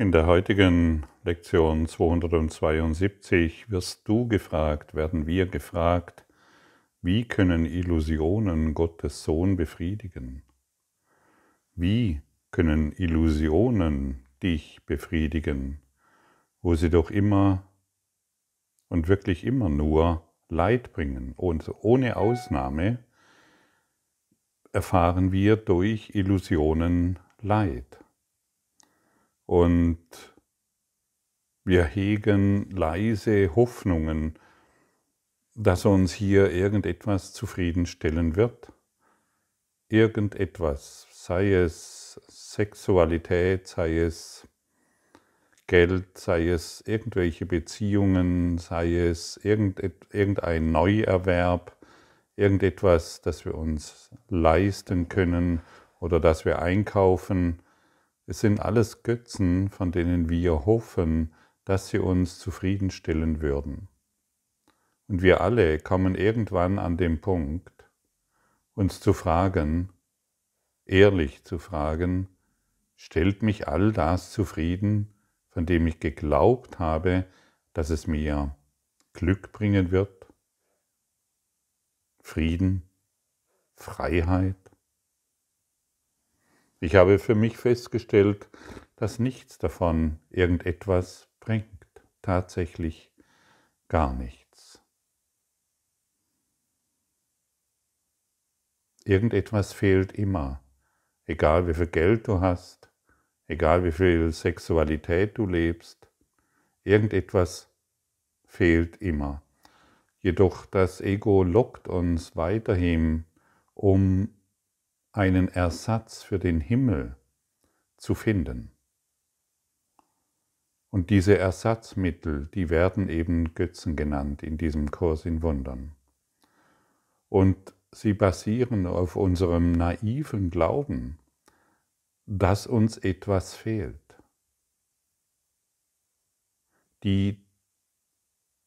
In der heutigen Lektion 272 wirst du gefragt, werden wir gefragt, wie können Illusionen Gottes Sohn befriedigen? Wie können Illusionen dich befriedigen, wo sie doch immer und wirklich immer nur Leid bringen. Und ohne Ausnahme erfahren wir durch Illusionen Leid. Und wir hegen leise Hoffnungen, dass uns hier irgendetwas zufriedenstellen wird. Irgendetwas, sei es Sexualität, sei es Geld, sei es irgendwelche Beziehungen, sei es irgendein Neuerwerb, irgendetwas, das wir uns leisten können oder das wir einkaufen es sind alles Götzen, von denen wir hoffen, dass sie uns zufriedenstellen würden. Und wir alle kommen irgendwann an den Punkt, uns zu fragen, ehrlich zu fragen, stellt mich all das zufrieden, von dem ich geglaubt habe, dass es mir Glück bringen wird, Frieden, Freiheit, ich habe für mich festgestellt, dass nichts davon irgendetwas bringt. Tatsächlich gar nichts. Irgendetwas fehlt immer. Egal wie viel Geld du hast, egal wie viel Sexualität du lebst, irgendetwas fehlt immer. Jedoch das Ego lockt uns weiterhin, um einen Ersatz für den Himmel zu finden. Und diese Ersatzmittel, die werden eben Götzen genannt in diesem Kurs in Wundern. Und sie basieren auf unserem naiven Glauben, dass uns etwas fehlt. Die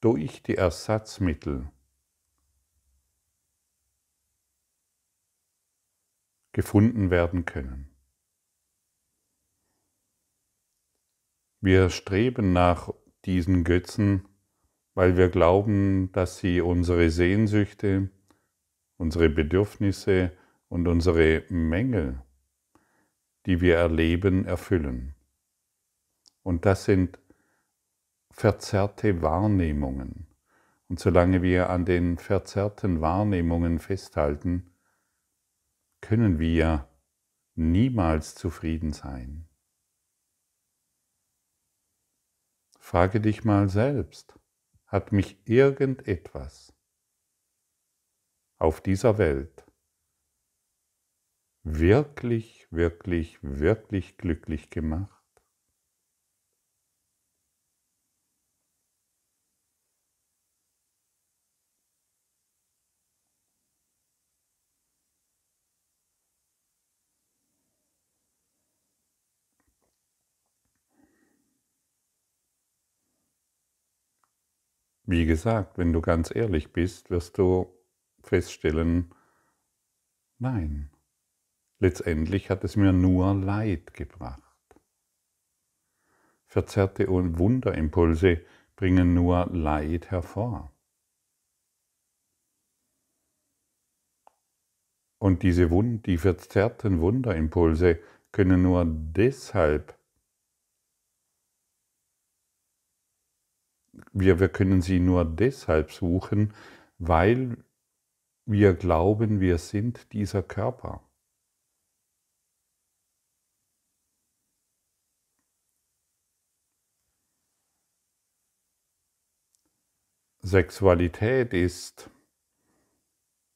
durch die Ersatzmittel gefunden werden können. Wir streben nach diesen Götzen, weil wir glauben, dass sie unsere Sehnsüchte, unsere Bedürfnisse und unsere Mängel, die wir erleben, erfüllen. Und das sind verzerrte Wahrnehmungen. Und solange wir an den verzerrten Wahrnehmungen festhalten, können wir niemals zufrieden sein. Frage dich mal selbst, hat mich irgendetwas auf dieser Welt wirklich, wirklich, wirklich glücklich gemacht? Wie gesagt, wenn du ganz ehrlich bist, wirst du feststellen, nein, letztendlich hat es mir nur Leid gebracht. Verzerrte und Wunderimpulse bringen nur Leid hervor. Und diese Wund die verzerrten Wunderimpulse können nur deshalb wir, wir können sie nur deshalb suchen, weil wir glauben, wir sind dieser Körper. Sexualität ist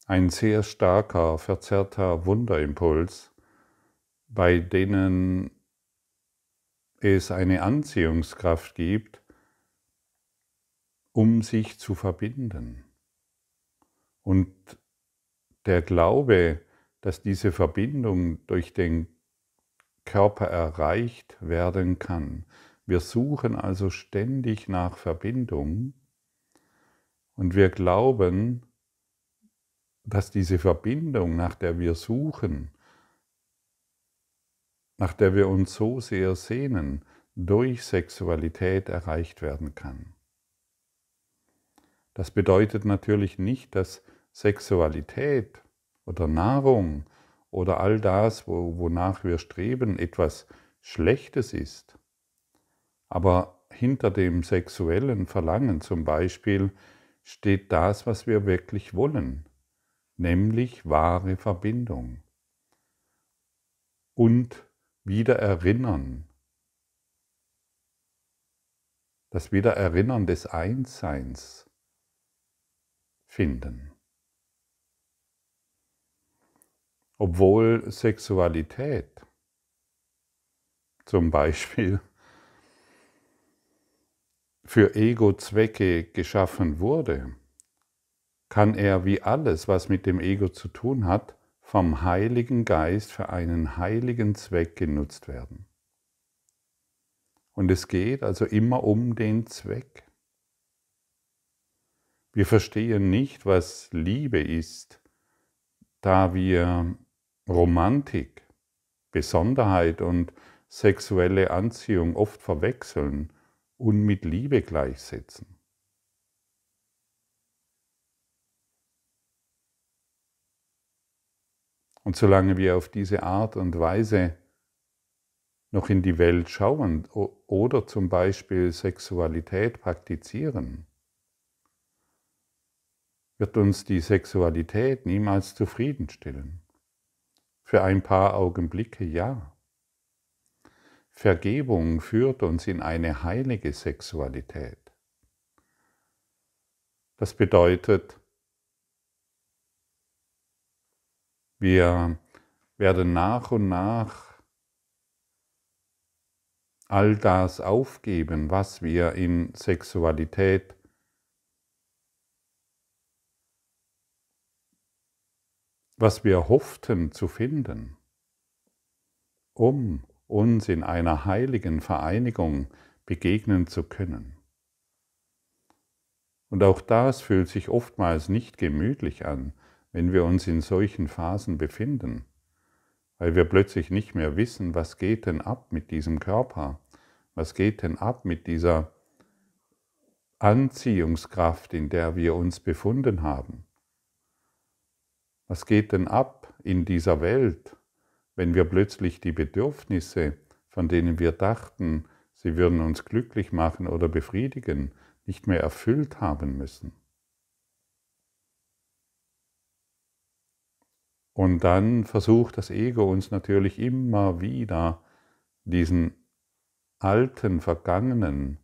ein sehr starker, verzerrter Wunderimpuls, bei denen es eine Anziehungskraft gibt, um sich zu verbinden. Und der Glaube, dass diese Verbindung durch den Körper erreicht werden kann. Wir suchen also ständig nach Verbindung und wir glauben, dass diese Verbindung, nach der wir suchen, nach der wir uns so sehr sehnen, durch Sexualität erreicht werden kann. Das bedeutet natürlich nicht, dass Sexualität oder Nahrung oder all das, wo, wonach wir streben, etwas Schlechtes ist. Aber hinter dem sexuellen Verlangen zum Beispiel steht das, was wir wirklich wollen, nämlich wahre Verbindung und Wiedererinnern. Das Wiedererinnern des Einsseins finden. Obwohl Sexualität zum Beispiel für Ego-Zwecke geschaffen wurde, kann er wie alles, was mit dem Ego zu tun hat, vom Heiligen Geist für einen heiligen Zweck genutzt werden. Und es geht also immer um den Zweck. Wir verstehen nicht, was Liebe ist, da wir Romantik, Besonderheit und sexuelle Anziehung oft verwechseln und mit Liebe gleichsetzen. Und solange wir auf diese Art und Weise noch in die Welt schauen oder zum Beispiel Sexualität praktizieren, wird uns die Sexualität niemals zufriedenstellen. Für ein paar Augenblicke ja. Vergebung führt uns in eine heilige Sexualität. Das bedeutet, wir werden nach und nach all das aufgeben, was wir in Sexualität was wir hofften zu finden, um uns in einer heiligen Vereinigung begegnen zu können. Und auch das fühlt sich oftmals nicht gemütlich an, wenn wir uns in solchen Phasen befinden, weil wir plötzlich nicht mehr wissen, was geht denn ab mit diesem Körper, was geht denn ab mit dieser Anziehungskraft, in der wir uns befunden haben. Was geht denn ab in dieser Welt, wenn wir plötzlich die Bedürfnisse, von denen wir dachten, sie würden uns glücklich machen oder befriedigen, nicht mehr erfüllt haben müssen? Und dann versucht das Ego uns natürlich immer wieder diesen alten, vergangenen,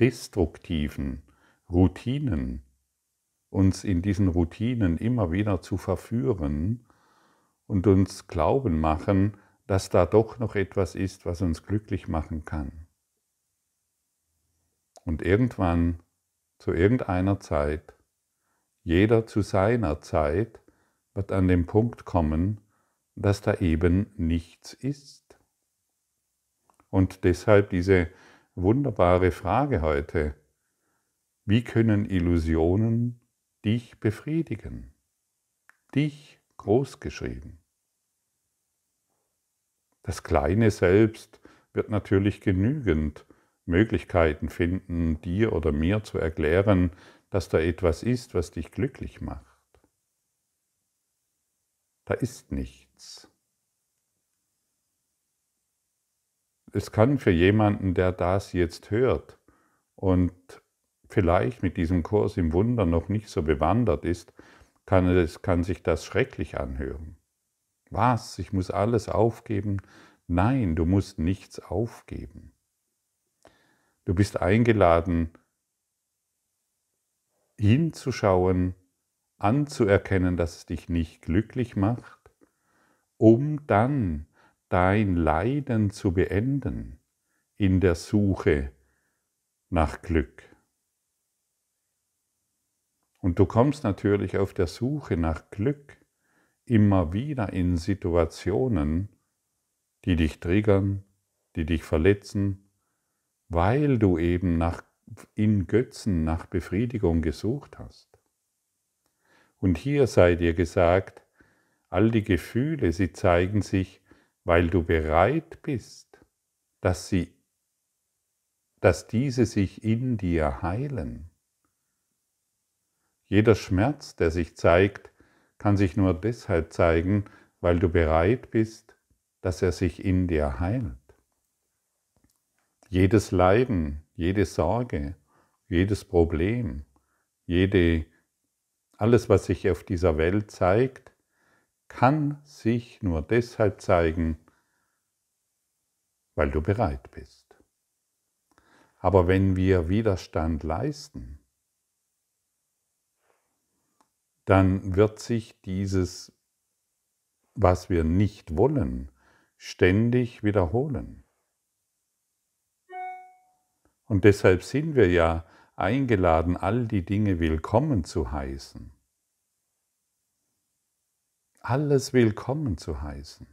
destruktiven Routinen uns in diesen Routinen immer wieder zu verführen und uns glauben machen, dass da doch noch etwas ist, was uns glücklich machen kann. Und irgendwann, zu irgendeiner Zeit, jeder zu seiner Zeit, wird an den Punkt kommen, dass da eben nichts ist. Und deshalb diese wunderbare Frage heute, wie können Illusionen dich befriedigen, dich großgeschrieben. Das kleine Selbst wird natürlich genügend Möglichkeiten finden, dir oder mir zu erklären, dass da etwas ist, was dich glücklich macht. Da ist nichts. Es kann für jemanden, der das jetzt hört und vielleicht mit diesem Kurs im Wunder noch nicht so bewandert ist, kann, es, kann sich das schrecklich anhören. Was? Ich muss alles aufgeben? Nein, du musst nichts aufgeben. Du bist eingeladen, hinzuschauen, anzuerkennen, dass es dich nicht glücklich macht, um dann dein Leiden zu beenden in der Suche nach Glück. Und du kommst natürlich auf der Suche nach Glück immer wieder in Situationen, die dich triggern, die dich verletzen, weil du eben nach, in Götzen nach Befriedigung gesucht hast. Und hier sei dir gesagt, all die Gefühle, sie zeigen sich, weil du bereit bist, dass sie dass diese sich in dir heilen. Jeder Schmerz, der sich zeigt, kann sich nur deshalb zeigen, weil du bereit bist, dass er sich in dir heilt. Jedes Leiden, jede Sorge, jedes Problem, jede, alles, was sich auf dieser Welt zeigt, kann sich nur deshalb zeigen, weil du bereit bist. Aber wenn wir Widerstand leisten, dann wird sich dieses, was wir nicht wollen, ständig wiederholen. Und deshalb sind wir ja eingeladen, all die Dinge willkommen zu heißen. Alles willkommen zu heißen.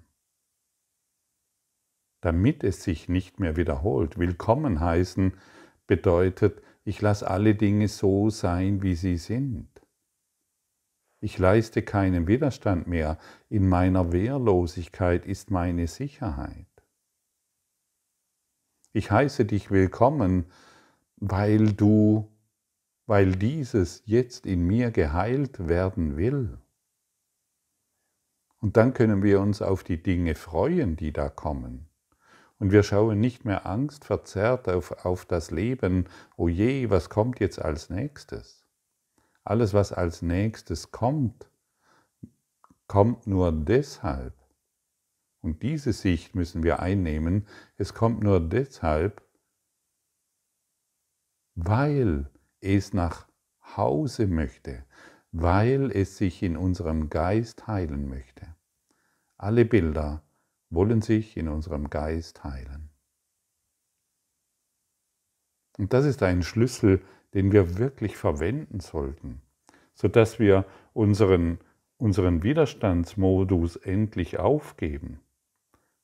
Damit es sich nicht mehr wiederholt. Willkommen heißen bedeutet, ich lasse alle Dinge so sein, wie sie sind. Ich leiste keinen Widerstand mehr. In meiner Wehrlosigkeit ist meine Sicherheit. Ich heiße dich willkommen, weil du, weil dieses jetzt in mir geheilt werden will. Und dann können wir uns auf die Dinge freuen, die da kommen. Und wir schauen nicht mehr angstverzerrt auf, auf das Leben, oje, oh was kommt jetzt als nächstes? Alles, was als nächstes kommt, kommt nur deshalb. Und diese Sicht müssen wir einnehmen. Es kommt nur deshalb, weil es nach Hause möchte, weil es sich in unserem Geist heilen möchte. Alle Bilder wollen sich in unserem Geist heilen. Und das ist ein Schlüssel, den wir wirklich verwenden sollten, sodass wir unseren, unseren Widerstandsmodus endlich aufgeben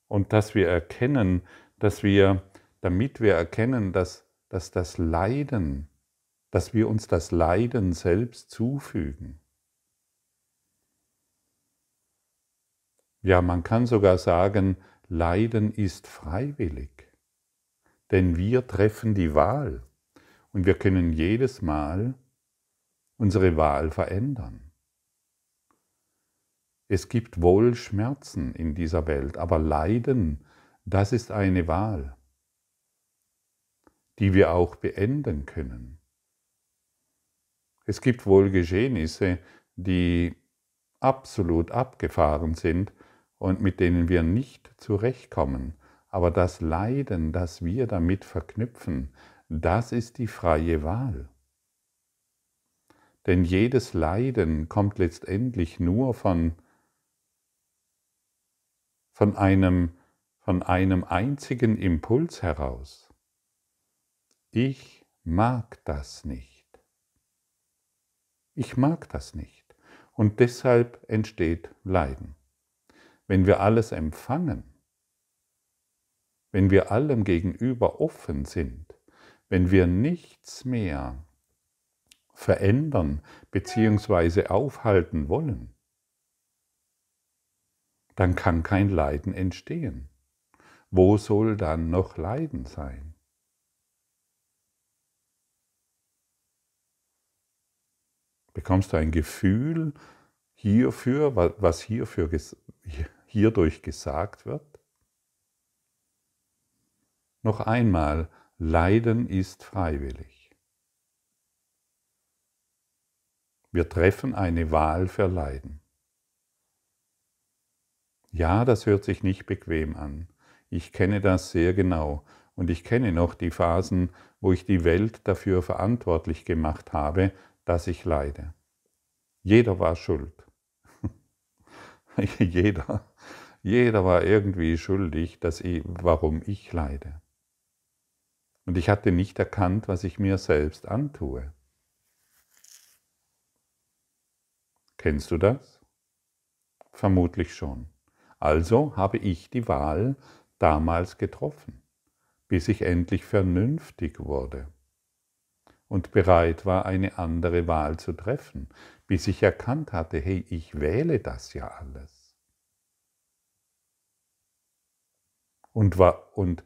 und dass wir erkennen, dass wir, damit wir erkennen, dass, dass das Leiden, dass wir uns das Leiden selbst zufügen. Ja, man kann sogar sagen, Leiden ist freiwillig. Denn wir treffen die Wahl und wir können jedes Mal unsere Wahl verändern. Es gibt wohl Schmerzen in dieser Welt, aber Leiden, das ist eine Wahl, die wir auch beenden können. Es gibt wohl Geschehnisse, die absolut abgefahren sind und mit denen wir nicht zurechtkommen aber das Leiden, das wir damit verknüpfen, das ist die freie Wahl. Denn jedes Leiden kommt letztendlich nur von, von, einem, von einem einzigen Impuls heraus. Ich mag das nicht. Ich mag das nicht. Und deshalb entsteht Leiden. Wenn wir alles empfangen, wenn wir allem gegenüber offen sind, wenn wir nichts mehr verändern bzw. aufhalten wollen, dann kann kein Leiden entstehen. Wo soll dann noch Leiden sein? Bekommst du ein Gefühl hierfür, was hierfür, hierdurch gesagt wird? Noch einmal, Leiden ist freiwillig. Wir treffen eine Wahl für Leiden. Ja, das hört sich nicht bequem an. Ich kenne das sehr genau und ich kenne noch die Phasen, wo ich die Welt dafür verantwortlich gemacht habe, dass ich leide. Jeder war schuld. jeder, jeder war irgendwie schuldig, dass ich, warum ich leide. Und ich hatte nicht erkannt, was ich mir selbst antue. Kennst du das? Vermutlich schon. Also habe ich die Wahl damals getroffen, bis ich endlich vernünftig wurde und bereit war, eine andere Wahl zu treffen, bis ich erkannt hatte, hey, ich wähle das ja alles. Und, war, und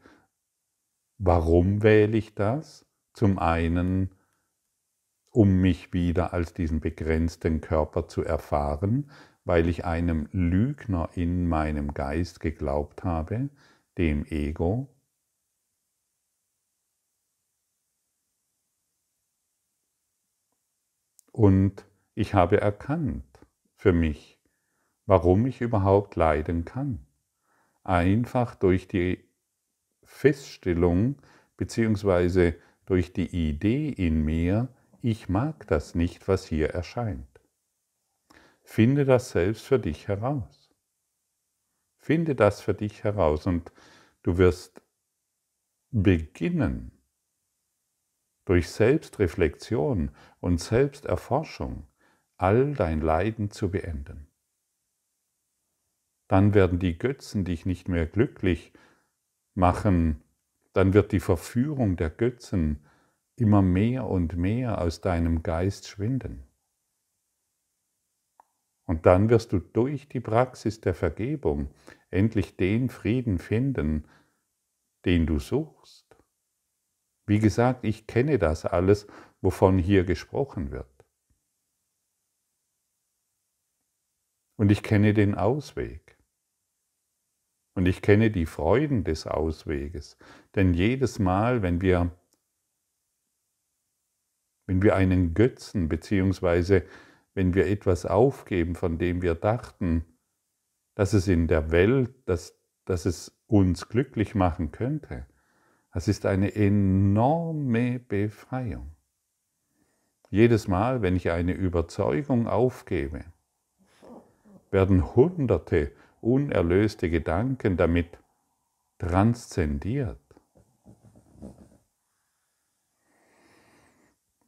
Warum wähle ich das? Zum einen, um mich wieder als diesen begrenzten Körper zu erfahren, weil ich einem Lügner in meinem Geist geglaubt habe, dem Ego. Und ich habe erkannt für mich, warum ich überhaupt leiden kann. Einfach durch die Feststellung beziehungsweise durch die Idee in mir, ich mag das nicht, was hier erscheint. Finde das selbst für dich heraus. Finde das für dich heraus und du wirst beginnen, durch Selbstreflexion und Selbsterforschung all dein Leiden zu beenden. Dann werden die Götzen dich nicht mehr glücklich machen, dann wird die Verführung der Götzen immer mehr und mehr aus deinem Geist schwinden. Und dann wirst du durch die Praxis der Vergebung endlich den Frieden finden, den du suchst. Wie gesagt, ich kenne das alles, wovon hier gesprochen wird. Und ich kenne den Ausweg. Und ich kenne die Freuden des Ausweges. Denn jedes Mal, wenn wir, wenn wir einen Götzen, beziehungsweise wenn wir etwas aufgeben, von dem wir dachten, dass es in der Welt, dass, dass es uns glücklich machen könnte, das ist eine enorme Befreiung. Jedes Mal, wenn ich eine Überzeugung aufgebe, werden Hunderte unerlöste Gedanken damit transzendiert.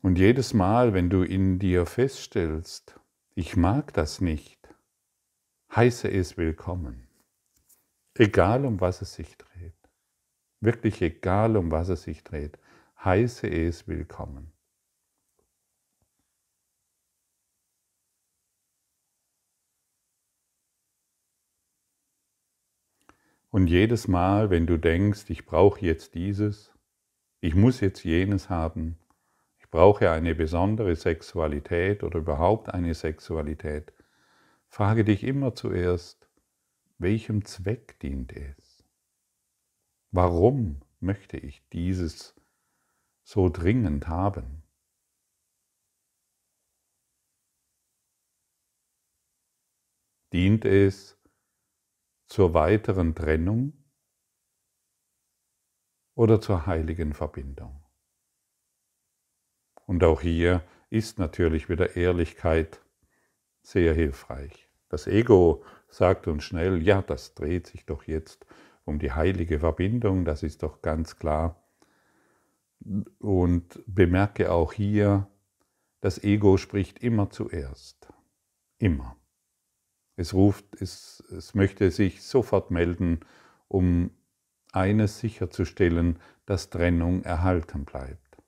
Und jedes Mal, wenn du in dir feststellst, ich mag das nicht, heiße es willkommen. Egal um was es sich dreht. Wirklich egal um was es sich dreht, heiße es willkommen. Und jedes Mal, wenn du denkst, ich brauche jetzt dieses, ich muss jetzt jenes haben, ich brauche eine besondere Sexualität oder überhaupt eine Sexualität, frage dich immer zuerst, welchem Zweck dient es? Warum möchte ich dieses so dringend haben? Dient es zur weiteren Trennung oder zur heiligen Verbindung. Und auch hier ist natürlich wieder Ehrlichkeit sehr hilfreich. Das Ego sagt uns schnell, ja, das dreht sich doch jetzt um die heilige Verbindung, das ist doch ganz klar. Und bemerke auch hier, das Ego spricht immer zuerst. Immer. Es ruft, es, es möchte sich sofort melden, um eines sicherzustellen, dass Trennung erhalten bleibt.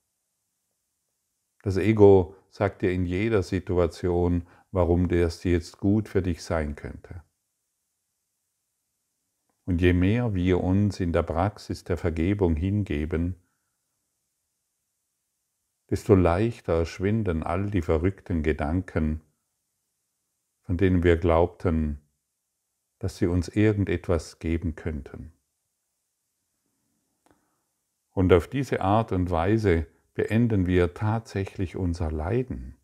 Das Ego sagt dir in jeder Situation, warum das jetzt gut für dich sein könnte. Und je mehr wir uns in der Praxis der Vergebung hingeben, desto leichter schwinden all die verrückten Gedanken, von denen wir glaubten, dass sie uns irgendetwas geben könnten. Und auf diese Art und Weise beenden wir tatsächlich unser Leiden.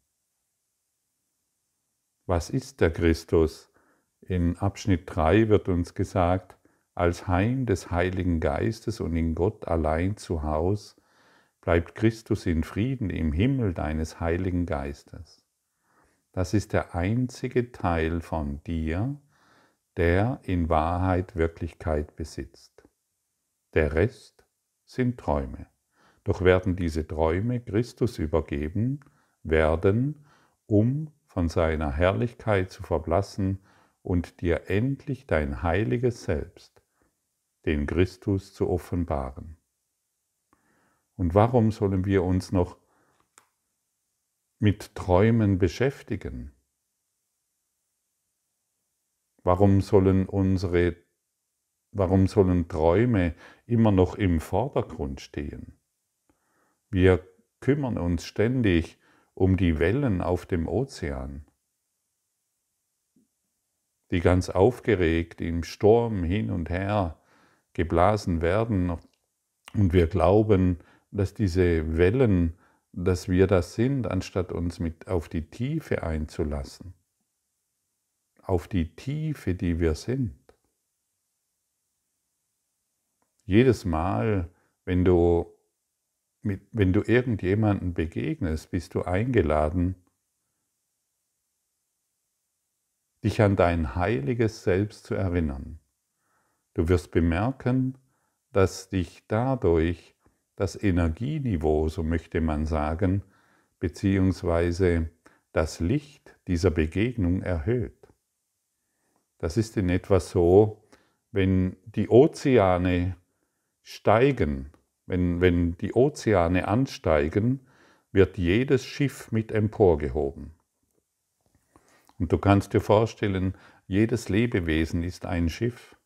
Was ist der Christus? In Abschnitt 3 wird uns gesagt, als Heim des Heiligen Geistes und in Gott allein zu Haus, bleibt Christus in Frieden im Himmel deines Heiligen Geistes. Das ist der einzige Teil von dir, der in Wahrheit Wirklichkeit besitzt. Der Rest sind Träume. Doch werden diese Träume Christus übergeben werden, um von seiner Herrlichkeit zu verblassen und dir endlich dein heiliges Selbst, den Christus, zu offenbaren. Und warum sollen wir uns noch mit Träumen beschäftigen? Warum sollen unsere Warum sollen Träume immer noch im Vordergrund stehen? Wir kümmern uns ständig um die Wellen auf dem Ozean, die ganz aufgeregt im Sturm hin und her geblasen werden und wir glauben, dass diese Wellen dass wir das sind, anstatt uns mit auf die Tiefe einzulassen, auf die Tiefe, die wir sind. Jedes Mal, wenn du, mit, wenn du irgendjemanden begegnest, bist du eingeladen, dich an dein heiliges Selbst zu erinnern. Du wirst bemerken, dass dich dadurch das Energieniveau, so möchte man sagen, beziehungsweise das Licht dieser Begegnung erhöht. Das ist in etwa so, wenn die Ozeane steigen, wenn, wenn die Ozeane ansteigen, wird jedes Schiff mit emporgehoben. Und du kannst dir vorstellen, jedes Lebewesen ist ein Schiff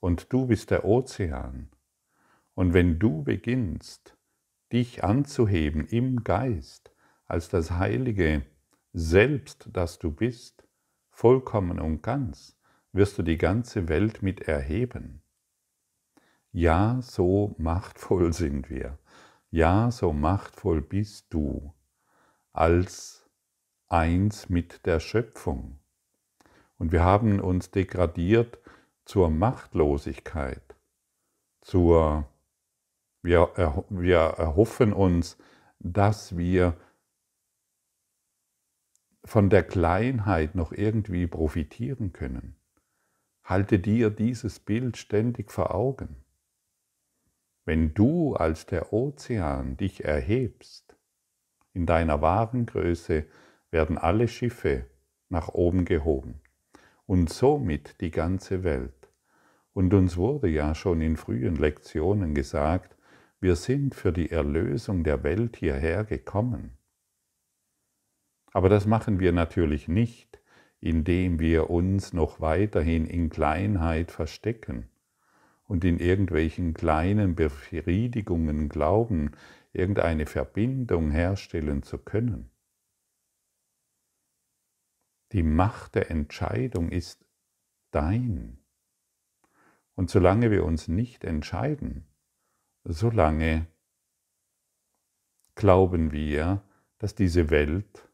und du bist der Ozean und wenn du beginnst, dich anzuheben im Geist als das Heilige Selbst, das du bist, vollkommen und ganz, wirst du die ganze Welt mit erheben. Ja, so machtvoll sind wir. Ja, so machtvoll bist du als eins mit der Schöpfung. Und wir haben uns degradiert zur Machtlosigkeit, zur wir, wir erhoffen uns, dass wir von der Kleinheit noch irgendwie profitieren können. Halte dir dieses Bild ständig vor Augen. Wenn du als der Ozean dich erhebst, in deiner wahren Größe werden alle Schiffe nach oben gehoben und somit die ganze Welt. Und uns wurde ja schon in frühen Lektionen gesagt, wir sind für die Erlösung der Welt hierher gekommen. Aber das machen wir natürlich nicht, indem wir uns noch weiterhin in Kleinheit verstecken und in irgendwelchen kleinen Befriedigungen glauben, irgendeine Verbindung herstellen zu können. Die Macht der Entscheidung ist dein. Und solange wir uns nicht entscheiden, solange glauben wir, dass diese Welt,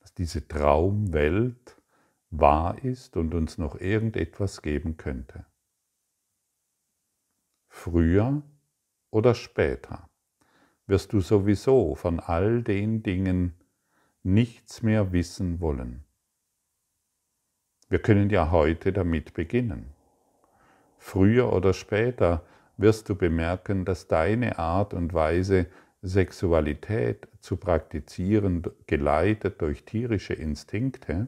dass diese Traumwelt wahr ist und uns noch irgendetwas geben könnte. Früher oder später wirst du sowieso von all den Dingen nichts mehr wissen wollen. Wir können ja heute damit beginnen. Früher oder später wirst du bemerken, dass deine Art und Weise, Sexualität zu praktizieren, geleitet durch tierische Instinkte,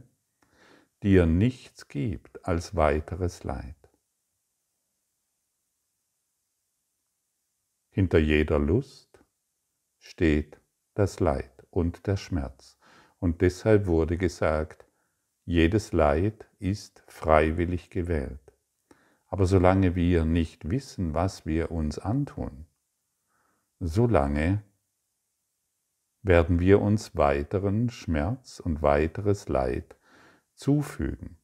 dir nichts gibt als weiteres Leid. Hinter jeder Lust steht das Leid und der Schmerz. Und deshalb wurde gesagt, jedes Leid ist freiwillig gewählt. Aber solange wir nicht wissen, was wir uns antun, solange werden wir uns weiteren Schmerz und weiteres Leid zufügen,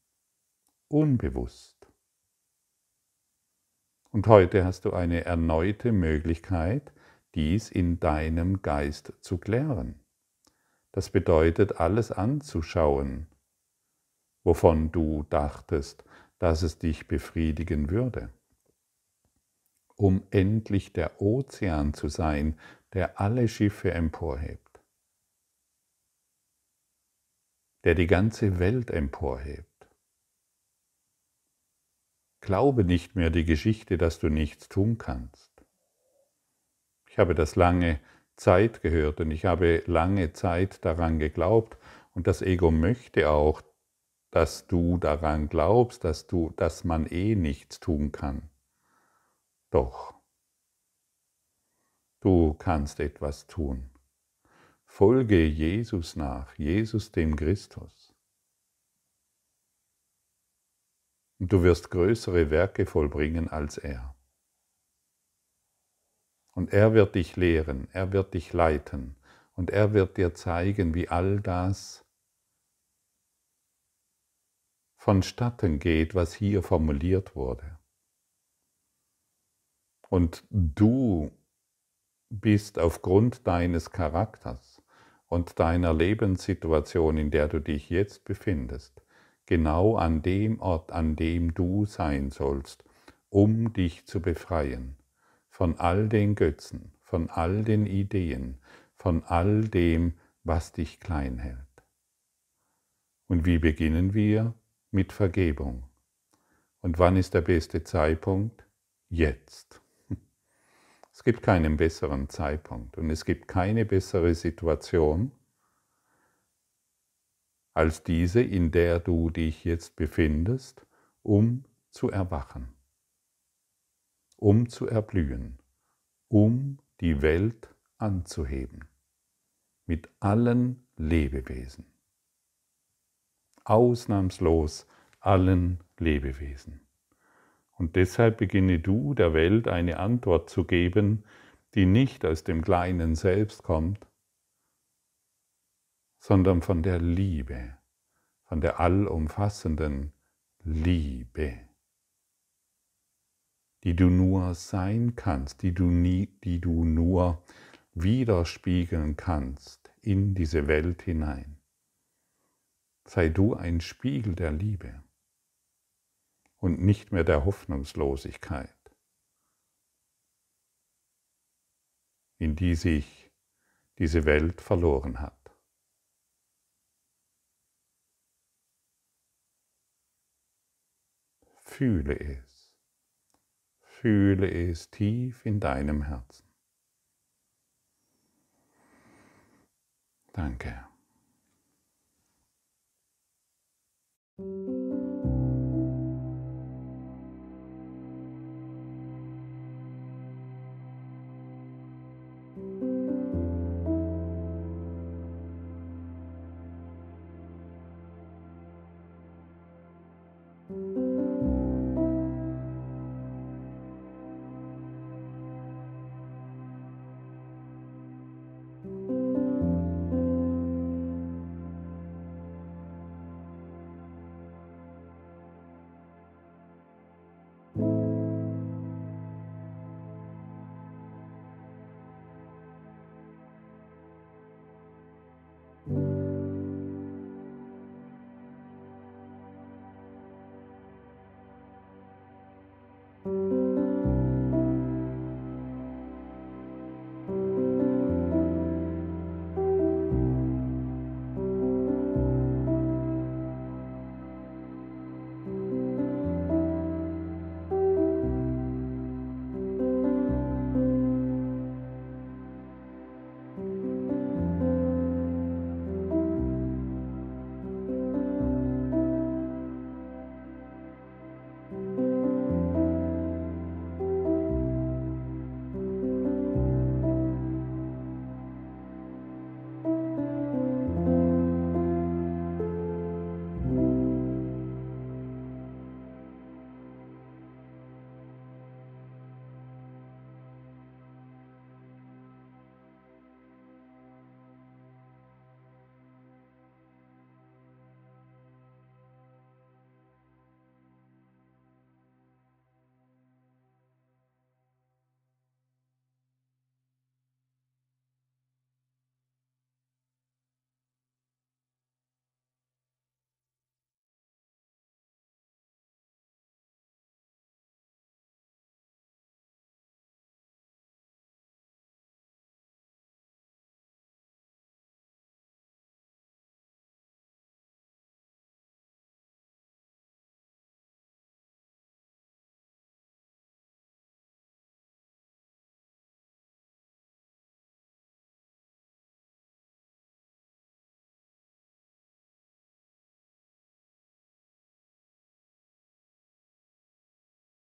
unbewusst. Und heute hast du eine erneute Möglichkeit, dies in deinem Geist zu klären. Das bedeutet, alles anzuschauen, wovon du dachtest, dass es dich befriedigen würde, um endlich der Ozean zu sein, der alle Schiffe emporhebt, der die ganze Welt emporhebt. Glaube nicht mehr die Geschichte, dass du nichts tun kannst. Ich habe das lange Zeit gehört und ich habe lange Zeit daran geglaubt und das Ego möchte auch dass du daran glaubst, dass, du, dass man eh nichts tun kann. Doch, du kannst etwas tun. Folge Jesus nach, Jesus dem Christus. Und du wirst größere Werke vollbringen als er. Und er wird dich lehren, er wird dich leiten und er wird dir zeigen, wie all das vonstatten geht, was hier formuliert wurde. Und du bist aufgrund deines Charakters und deiner Lebenssituation, in der du dich jetzt befindest, genau an dem Ort, an dem du sein sollst, um dich zu befreien von all den Götzen, von all den Ideen, von all dem, was dich klein hält. Und wie beginnen wir? mit Vergebung. Und wann ist der beste Zeitpunkt? Jetzt. Es gibt keinen besseren Zeitpunkt und es gibt keine bessere Situation als diese, in der du dich jetzt befindest, um zu erwachen, um zu erblühen, um die Welt anzuheben mit allen Lebewesen ausnahmslos allen Lebewesen. Und deshalb beginne du der Welt eine Antwort zu geben, die nicht aus dem kleinen Selbst kommt, sondern von der Liebe, von der allumfassenden Liebe, die du nur sein kannst, die du, nie, die du nur widerspiegeln kannst in diese Welt hinein sei du ein Spiegel der Liebe und nicht mehr der Hoffnungslosigkeit, in die sich diese Welt verloren hat. Fühle es, fühle es tief in deinem Herzen. Danke. Thank you.